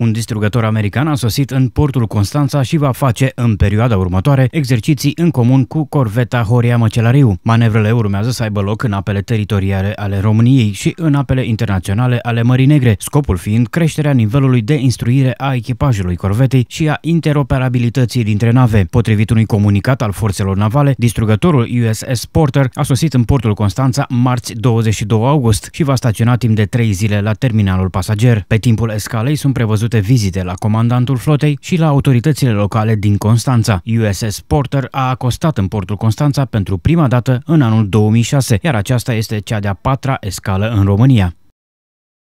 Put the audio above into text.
Un distrugător american a sosit în portul Constanța și va face în perioada următoare exerciții în comun cu corveta Horia Măcelariu. Manevrele urmează să aibă loc în apele teritoriale ale României și în apele internaționale ale Mării Negre, scopul fiind creșterea nivelului de instruire a echipajului corvetei și a interoperabilității dintre nave. Potrivit unui comunicat al forțelor navale, distrugătorul USS Porter a sosit în portul Constanța marți 22 august și va staționa timp de 3 zile la terminalul pasager. Pe timpul escalei sunt prevăzute făcute vizite la comandantul flotei și la autoritățile locale din Constanța. USS Porter a acostat în portul Constanța pentru prima dată în anul 2006, iar aceasta este cea de-a patra escală în România.